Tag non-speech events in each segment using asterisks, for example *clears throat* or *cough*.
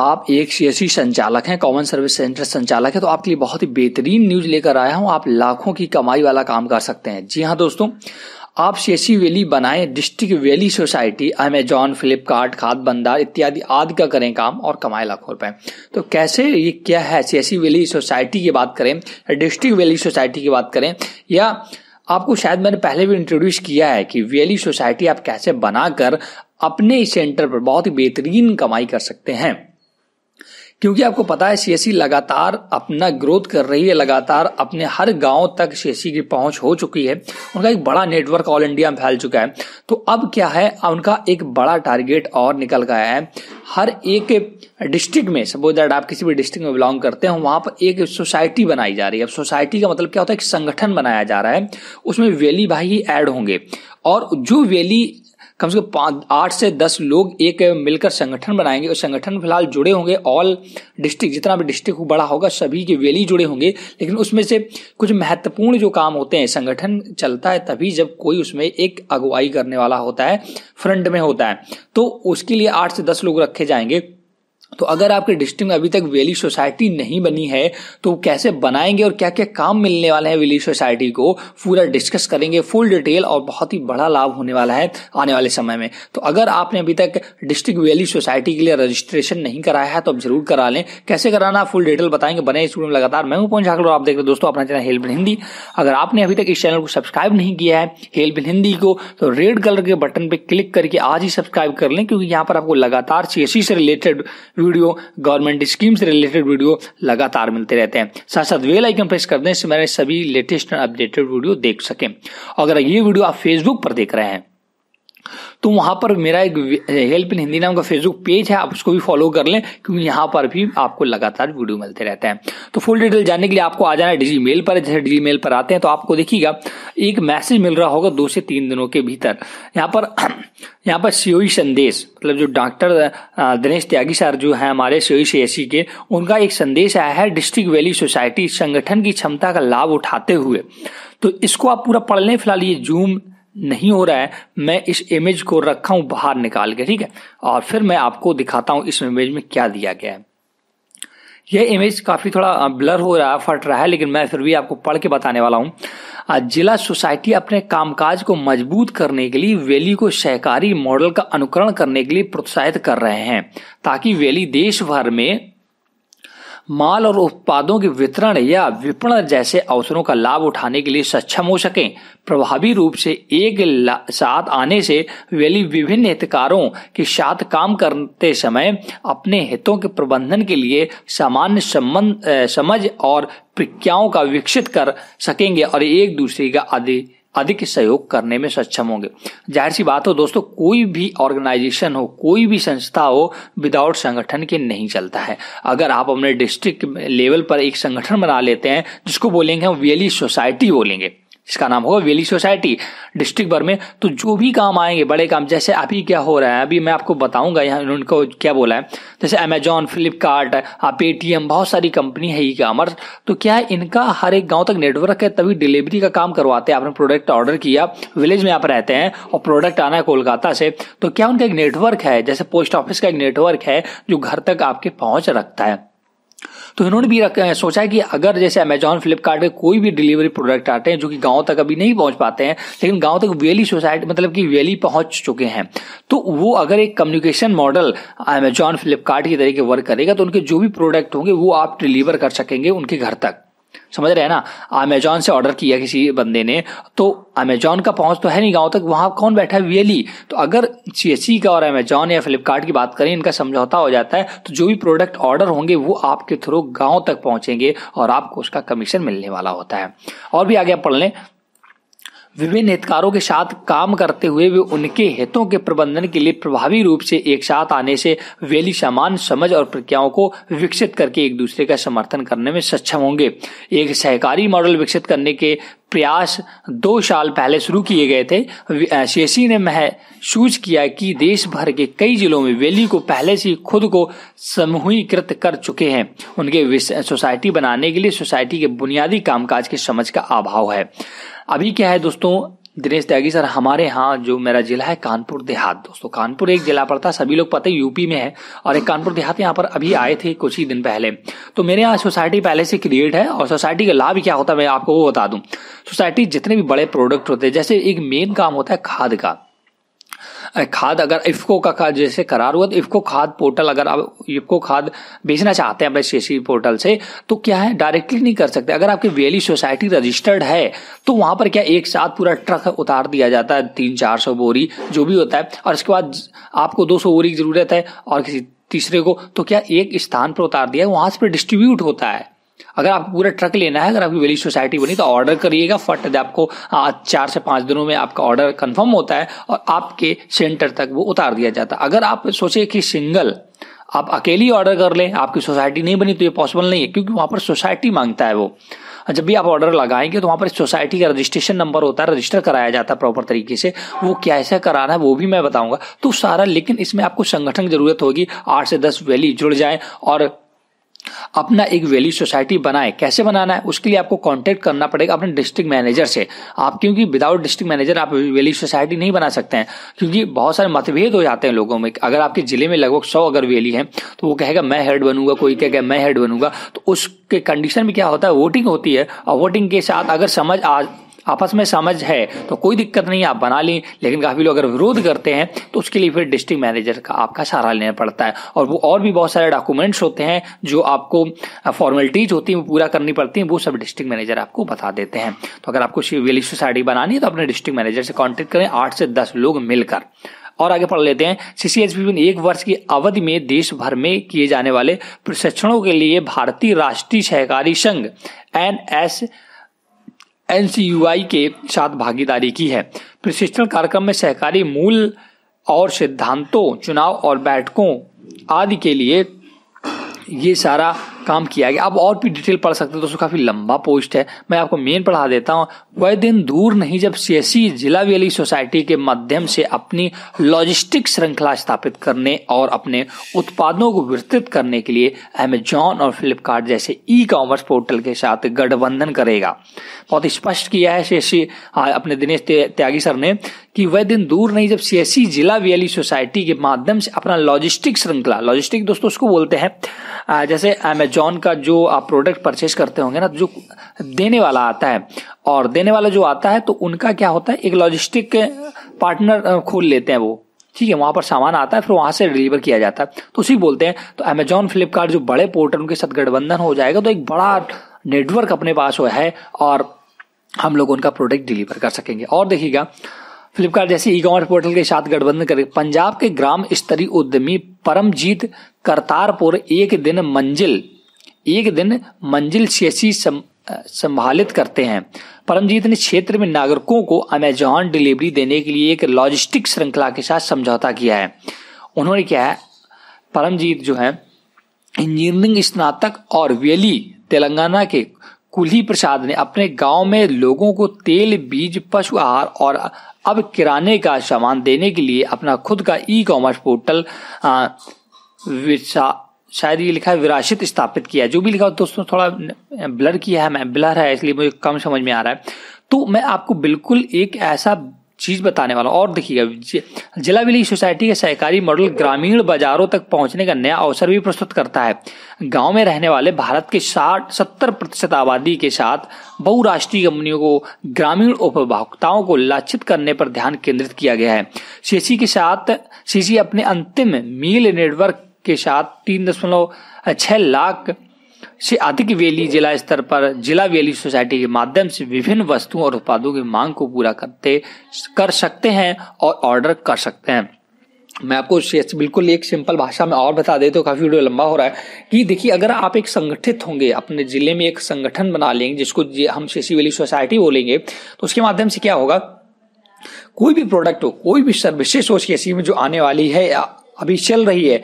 आप एक सीएससी संचालक हैं कॉमन सर्विस सेंटर संचालक है तो आपके लिए बहुत ही बेहतरीन न्यूज लेकर आया हूं आप लाखों की कमाई वाला काम कर सकते हैं जी हाँ दोस्तों आप सीएससी वैली बनाएं district valley society Amazon Flipkart खाद भंडार इत्यादि आदि का करें काम और कमाए लाखों रुपए तो कैसे ये क्या है सीएससी वैली सोसाइटी की बात करें डिस्ट्रिक्ट वैली सोसाइटी की बात करें या आपको शायद मैंने पहले भी इंट्रोड्यूस किया है कि वैली सोसाइटी आप कैसे बनाकर अपने सेंटर पर बहुत ही बेहतरीन कमाई कर सकते हैं क्योंकि आपको पता है सीएससी लगातार अपना ग्रोथ कर रही है लगातार अपने हर गांव तक सीएससी की पहुंच हो चुकी है उनका एक बड़ा नेटवर्क ऑल इंडिया में फैल चुका है तो अब क्या है उनका एक बड़ा टारगेट और निकल गया है हर एक डिस्ट्रिक्ट में सपोज दैट आप किसी भी डिस्ट्रिक्ट में बिलोंग करते हैं वहां पर एक सोसाइटी बनाई जा रही है अब सोसाइटी का मतलब क्या होता है एक संगठन बनाया जा रहा है उसमें वेली भाई ही एड होंगे और जो वेली कम से कम पाँच आठ से दस लोग एक मिलकर संगठन बनाएंगे और संगठन फिलहाल जुड़े होंगे ऑल डिस्ट्रिक्ट जितना भी डिस्ट्रिक्ट बड़ा होगा सभी के वैली जुड़े होंगे लेकिन उसमें से कुछ महत्वपूर्ण जो काम होते हैं संगठन चलता है तभी जब कोई उसमें एक अगुवाई करने वाला होता है फ्रंट में होता है तो उसके लिए आठ से दस लोग रखे जाएंगे तो अगर आपके डिस्ट्रिक्ट में अभी तक वेली सोसाइटी नहीं बनी है तो कैसे बनाएंगे और क्या क्या काम मिलने वाले हैं वेली सोसाइटी को पूरा डिस्कस करेंगे फुल डिटेल और बहुत ही बड़ा लाभ होने वाला है आने वाले समय में तो अगर आपने अभी तक डिस्ट्रिक्ट वेली सोसाइटी के लिए रजिस्ट्रेशन नहीं कराया है तो आप जरूर करा लें कैसे कराना फुल डिटेल बताएंगे बने इस में लगातार मैं हूं पवन झाकड़ आप देख रहे दोस्तों अपना चैनल हेल्प हिंदी अगर आपने अभी तक इस चैनल को सब्सक्राइब नहीं किया है हेल्प हिंदी को तो रेड कलर के बटन पर क्लिक करके आज ही सब्सक्राइब कर लें क्योंकि यहाँ पर आपको लगातार e से रिलेटेड वीडियो गवर्नमेंट स्कीम से रिलेटेड वीडियो लगातार मिलते रहते हैं साथ साथ वेल आइकन प्रेस कर दें इससे मेरे सभी लेटेस्ट अपडेटेड वीडियो देख सकें अगर ये वीडियो आप फेसबुक पर देख रहे हैं तो वहां पर मेरा एक हेल्प इन हिंदी नाम का फेसबुक पेज है आप उसको भी फॉलो कर लें क्योंकि यहां पर भी आपको लगातार वीडियो मिलते रहते हैं तो फुल डिटेल जानने के लिए आपको आ जाना है डिजी मेल पर जैसे डिजी मेल पर आते हैं तो आपको देखिएगा एक मैसेज मिल रहा होगा दो से तीन दिनों के भीतर यहाँ पर *clears throat* यहाँ पर सीओई संदेश मतलब जो डॉक्टर दिनेश त्यागी सर जो है हमारे सीओई सी के उनका एक संदेश आया है डिस्ट्रिक्ट वैली सोसाइटी संगठन की क्षमता का लाभ उठाते हुए तो इसको आप पूरा पढ़ लें फिलहाल ये जूम नहीं हो रहा है मैं इस इमेज को रखा हूं बाहर निकाल के ठीक है और फिर मैं आपको दिखाता हूं इस इमेज में क्या दिया गया है यह इमेज काफ़ी थोड़ा ब्लर हो रहा है फट रहा है लेकिन मैं फिर भी आपको पढ़ के बताने वाला हूं जिला सोसाइटी अपने कामकाज को मजबूत करने के लिए वैली को सहकारी मॉडल का अनुकरण करने के लिए प्रोत्साहित कर रहे हैं ताकि वैली देश भर में माल और उत्पादों के वितरण या विपणन जैसे अवसरों का लाभ उठाने के लिए सक्षम हो सकें प्रभावी रूप से एक साथ आने से वैली विभिन्न हितकारों के साथ काम करते समय अपने हितों के प्रबंधन के लिए सामान्य समझ और प्रक्रियाओं का विकसित कर सकेंगे और एक दूसरे का अधिक अधिक सहयोग करने में सक्षम होंगे जाहिर सी बात हो दोस्तों कोई भी ऑर्गेनाइजेशन हो कोई भी संस्था हो विदाउट संगठन के नहीं चलता है अगर आप अपने डिस्ट्रिक्ट लेवल पर एक संगठन बना लेते हैं जिसको बोलेंगे हम वियली सोसाइटी बोलेंगे इसका नाम होगा वेली सोसाइटी डिस्ट्रिक्ट भर में तो जो भी काम आएंगे बड़े काम जैसे अभी क्या हो रहा है अभी मैं आपको बताऊंगा यहाँ उनको क्या बोला है जैसे अमेजोन फ्लिपकार्ट पेटीएम बहुत सारी कंपनी है ई कामर्स तो क्या है इनका हर एक गाँव तक नेटवर्क है तभी डिलीवरी का काम करवाते हैं आपने प्रोडक्ट ऑर्डर किया विलेज में आप रहते हैं और प्रोडक्ट आना है कोलकाता से तो क्या उनका एक नेटवर्क है जैसे पोस्ट ऑफिस का एक नेटवर्क है जो घर तक आपके पहुंच रखता है तो इन्होंने भी सोचा है कि अगर जैसे अमेजॉन फ्लिपकार्ट के कोई भी डिलीवरी प्रोडक्ट आते हैं जो कि गाँव तक अभी नहीं पहुंच पाते हैं लेकिन गाँव तक वैली सोसाइटी मतलब कि वैली पहुंच चुके हैं तो वो अगर एक कम्युनिकेशन मॉडल अमेजॉन फ्लिपकार्ट की तरीके वर्क करेगा तो उनके जो भी प्रोडक्ट होंगे वो आप डिलीवर कर सकेंगे उनके घर तक समझ रहे हैं ना अमेजोन से ऑर्डर किया किसी बंदे ने तो अमेजोन का पहुंच तो है नहीं गांव तक वहां कौन बैठा है रियली तो अगर सी का और अमेजोन या फ्लिपकार्ट की बात करें इनका समझौता हो जाता है तो जो भी प्रोडक्ट ऑर्डर होंगे वो आपके थ्रू गांव तक पहुंचेंगे और आपको उसका कमीशन मिलने वाला होता है और भी आगे आप पढ़ लें विभिन्न हितकारों के साथ काम करते हुए वे उनके हितों के प्रबंधन के लिए प्रभावी रूप से एक साथ आने से वेली समान समझ और प्रक्रियाओं को विकसित करके एक दूसरे का समर्थन करने में सक्षम होंगे एक सहकारी मॉडल विकसित करने के प्रयास दो साल पहले शुरू किए गए थे शेषी ने महसूस किया कि देश भर के कई जिलों में वैली को पहले से खुद को समूहीकृत कर चुके हैं उनके सोसाइटी बनाने के लिए सोसाइटी के बुनियादी कामकाज के समझ का अभाव है अभी क्या है दोस्तों दिनेश त्यागी सर हमारे यहाँ जो मेरा जिला है कानपुर देहात दोस्तों कानपुर एक जिला पड़ता है सभी लोग पता है यूपी में है और एक कानपुर देहात यहाँ पर अभी आए थे कुछ ही दिन पहले तो मेरे यहाँ सोसाइटी पहले से क्रिएट है और सोसाइटी का लाभ क्या होता है मैं आपको वो बता दूं सोसाइटी जितने भी बड़े प्रोडक्ट होते हैं जैसे एक मेन काम होता है खाद का खाद अगर इफ्को का, का जैसे करार हुआ तो इफ्को खाद पोर्टल अगर आप इफको खाद बेचना चाहते हैं अपने सी पोर्टल से तो क्या है डायरेक्टली नहीं कर सकते अगर आपकी वैली सोसाइटी रजिस्टर्ड है तो वहां पर क्या एक साथ पूरा ट्रक उतार दिया जाता है तीन चार सौ बोरी जो भी होता है और इसके बाद आपको दो सौ बोरी की जरूरत है और किसी तीसरे को तो क्या एक स्थान पर उतार दिया है वहां से डिस्ट्रीब्यूट होता है अगर आपको पूरा ट्रक लेना है अगर आपकी वेली सोसाइटी बनी तो ऑर्डर करिएगा फट आपको चार से पांच दिनों में आपका ऑर्डर कंफर्म होता है और आपके सेंटर तक वो उतार दिया जाता है अगर आप सोचे कि सिंगल आप अकेली ऑर्डर कर लें आपकी सोसाइटी नहीं बनी तो ये पॉसिबल नहीं है क्योंकि वहां पर सोसाइटी मांगता है वो जब भी आप ऑर्डर लगाएंगे तो वहां पर सोसाइटी का रजिस्ट्रेशन नंबर होता है रजिस्टर कराया जाता है प्रॉपर तरीके से वो कैसे कराना है वो भी मैं बताऊंगा तो सारा लेकिन इसमें आपको संगठन की जरूरत होगी आठ से दस वैली जुड़ जाए और अपना एक वैल्यू सोसाइटी बनाए कैसे बनाना है उसके लिए आपको कॉन्टैक्ट करना पड़ेगा अपने डिस्ट्रिक्ट मैनेजर से आप क्योंकि विदाउट डिस्ट्रिक्ट मैनेजर आप वैल्यू सोसाइटी नहीं बना सकते हैं क्योंकि बहुत सारे मतभेद हो जाते हैं लोगों में अगर आपके जिले में लगभग सौ अगर वैली है तो वो कहेगा मैं हेड बनूंगा कोई कहेगा मैं हेड बनूंगा तो उसके कंडीशन में क्या होता है वोटिंग होती है और वोटिंग के साथ अगर समझ आ आपस में समझ है तो कोई दिक्कत नहीं आप बना लें लेकिन काफ़ी लोग अगर विरोध करते हैं तो उसके लिए फिर डिस्ट्रिक्ट मैनेजर का आपका सहारा लेना पड़ता है और वो और भी बहुत सारे डॉक्यूमेंट्स होते हैं जो आपको फॉर्मेलिटीज होती हैं वो पूरा करनी पड़ती हैं वो सब डिस्ट्रिक्ट मैनेजर आपको बता देते हैं तो अगर आपको विलेज सोसाइटी बनानी है तो अपने डिस्ट्रिक्ट मैनेजर से कॉन्टेक्ट करें आठ से दस लोग मिलकर और आगे पढ़ लेते हैं सीसीएचपी में एक वर्ष की अवधि में देश भर में किए जाने वाले प्रशिक्षणों के लिए भारतीय राष्ट्रीय सहकारी संघ एन एस एनसीयूआई के साथ भागीदारी की है प्रशिक्षण कार्यक्रम में सहकारी मूल और सिद्धांतों चुनाव और बैठकों आदि के लिए ये सारा काम किया गया आप और भी डिटेल पढ़ सकते हैं दोस्तों काफी लंबा पोस्ट है मैं आपको मेन पढ़ा देता हूँ वह दिन दूर नहीं जब सीएससी e जिला वेली सोसाइटी के माध्यम से अपनी लॉजिस्टिक श्रृंखला स्थापित करने और अपने उत्पादों को विस्तृत करने के लिए अमेजॉन और फ्लिपकार्ट जैसे ई कॉमर्स पोर्टल के साथ गठबंधन करेगा बहुत स्पष्ट किया है सीएससी e, अपने दिनेश त्यागी सर ने कि वह दिन दूर नहीं जब सीएससी e जिला वेली सोसाइटी के माध्यम से अपना लॉजिस्टिक श्रृंखला लॉजिस्टिक दोस्तों उसको बोलते हैं जैसे अमेजॉन जॉन का जो आप प्रोडक्ट परचेज करते होंगे ना जो देने वाला आता है और देने वाला जो आता है तो उनका क्या होता है एक लॉजिस्टिक पार्टनर खोल लेते हैं वो ठीक है वहां पर सामान आता है फिर वहां से डिलीवर किया जाता है तो उसी बोलते हैं तो अमेजोन फ्लिपकार्ट जो बड़े पोर्टल उनके साथ गठबंधन हो जाएगा तो एक बड़ा नेटवर्क अपने पास हो है और हम लोग उनका प्रोडक्ट डिलीवर कर सकेंगे और देखिएगा फ्लिपकार्ट जैसे ई कॉमर्स पोर्टल के साथ गठबंधन करके पंजाब के ग्राम स्तरीय उद्यमी परमजीत करतारपुर एक दिन मंजिल एक दिन मंजिल शेषी संभालित करते हैं परमजीत ने क्षेत्र में नागरिकों को अमेजॉन डिलीवरी देने के लिए एक लॉजिस्टिक श्रृंखला के साथ समझौता किया है उन्होंने क्या है परमजीत जो है इंजीनियरिंग स्नातक और वेली तेलंगाना के कुल्ही प्रसाद ने अपने गांव में लोगों को तेल बीज पशु आहार और अब किराने का सामान देने के लिए अपना खुद का ई कॉमर्स पोर्टल शायरी लिखा है विरासत स्थापित किया है जो भी लिखा दोस्तों थोड़ा ब्लर किया है मैं ब्लर है इसलिए मुझे कम समझ में आ रहा है तो मैं आपको बिल्कुल एक ऐसा चीज बताने वाला और देखिएगा जिला विली सोसाइटी का सहकारी मॉडल ग्रामीण बाजारों तक पहुंचने का नया अवसर भी प्रस्तुत करता है गांव में रहने वाले भारत के साठ सत्तर प्रतिशत आबादी के साथ बहुराष्ट्रीय कंपनियों को ग्रामीण उपभोक्ताओं को लक्षित करने पर ध्यान केंद्रित किया गया है सीसी के साथ सीसी अपने अंतिम मील नेटवर्क के साथ तीन दशमलव छह लाख से अधिक वेली जिला स्तर पर जिला वेली सोसाइटी के माध्यम से विभिन्न वस्तुओं और उत्पादों की मांग को पूरा करते कर सकते हैं और ऑर्डर कर सकते हैं मैं आपको बिल्कुल एक सिंपल भाषा में और बता देता तो काफ़ी वीडियो लंबा हो रहा है कि देखिए अगर आप एक संगठित होंगे अपने ज़िले में एक संगठन बना लेंगे जिसको हम सीसी वेली सोसाइटी बोलेंगे तो उसके माध्यम से क्या होगा कोई भी प्रोडक्ट हो कोई भी सर्विसेस हो सी में जो आने वाली है अभी चल रही है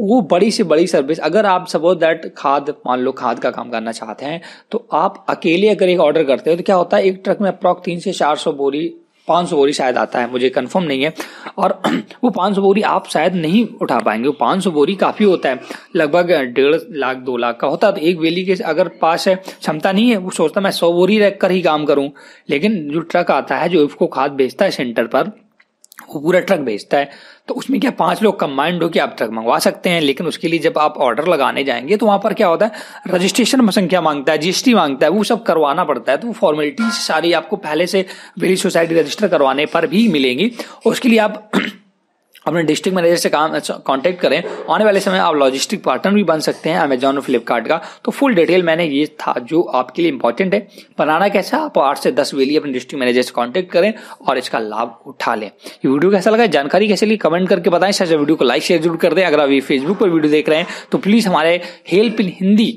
वो बड़ी से बड़ी सर्विस अगर आप सपोज दैट खाद मान लो खाद का काम करना चाहते हैं तो आप अकेले अगर एक ऑर्डर करते हो तो क्या होता है एक ट्रक में अप्रॉक्स तीन से चार सौ बोरी पाँच सौ बोरी शायद आता है मुझे कंफर्म नहीं है और *clears throat* वो पाँच सौ बोरी आप शायद नहीं उठा पाएंगे वो पाँच सौ बोरी काफ़ी होता है लगभग डेढ़ लाख दो लाख का होता है तो एक वेली के अगर पास है क्षमता नहीं है वो सोचता मैं सौ बोरी रख कर ही काम करूँ लेकिन जो ट्रक आता है जो उसको खाद बेचता है सेंटर पर वो पूरा ट्रक बेचता है तो उसमें क्या पांच लोग कम्बाइंड होकर आप ट्रक मंगवा सकते हैं लेकिन उसके लिए जब आप ऑर्डर लगाने जाएंगे तो वहां पर क्या होता है रजिस्ट्रेशन संख्या मांगता है जीएसटी मांगता है वो सब करवाना पड़ता है तो फॉर्मेलिटीज सारी आपको पहले से विली सोसाइटी रजिस्टर करवाने पर भी मिलेंगी उसके लिए आप अपने डिस्ट्रिक्ट मैनेजर से काम कांटेक्ट अच्छा, करें आने वाले समय आप लॉजिस्टिक पार्टनर भी बन सकते हैं अमेजोन और फ्लिपकार्ट का तो फुल डिटेल मैंने ये था जो आपके लिए इंपॉर्टेंट है बनाना कैसा आप आठ से दस वेली अपने डिस्ट्रिक्ट मैनेजर से कॉन्टैक्ट करें और इसका लाभ उठा लें ये वीडियो कैसा लगा जानकारी कैसे ली कमेंट करके बताएं सच वीडियो को लाइक शेयर जरूर कर दें अगर आप ये फेसबुक पर वीडियो देख रहे हैं तो प्लीज़ हमारे help in Hindi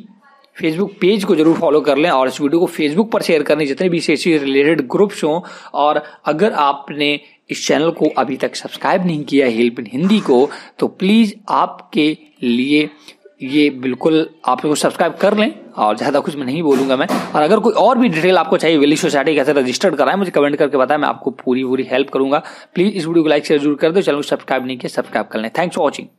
Facebook page को जरूर फॉलो कर लें और इस वीडियो को फेसबुक पर शेयर करने जितने भी से रिलेटेड ग्रुप्स हों और अगर आपने इस चैनल को अभी तक सब्सक्राइब नहीं किया हेल्प इन हिंदी को तो प्लीज़ आपके लिए ये बिल्कुल आप लोग सब्सक्राइब कर लें और ज़्यादा कुछ मैं नहीं बोलूंगा मैं और अगर कोई और भी डिटेल आपको चाहिए वेली सोसाइटी कैसे रजिस्टर्ड कराएं मुझे कमेंट करके बताएं मैं आपको पूरी पूरी हेल्प करूंगा प्लीज़ इस वीडियो को लाइक शेयर जरूर कर दो चैनल को सब्सक्राइब नहीं किया सब्सक्राइब कर लें थैंक्स फॉर वॉचिंग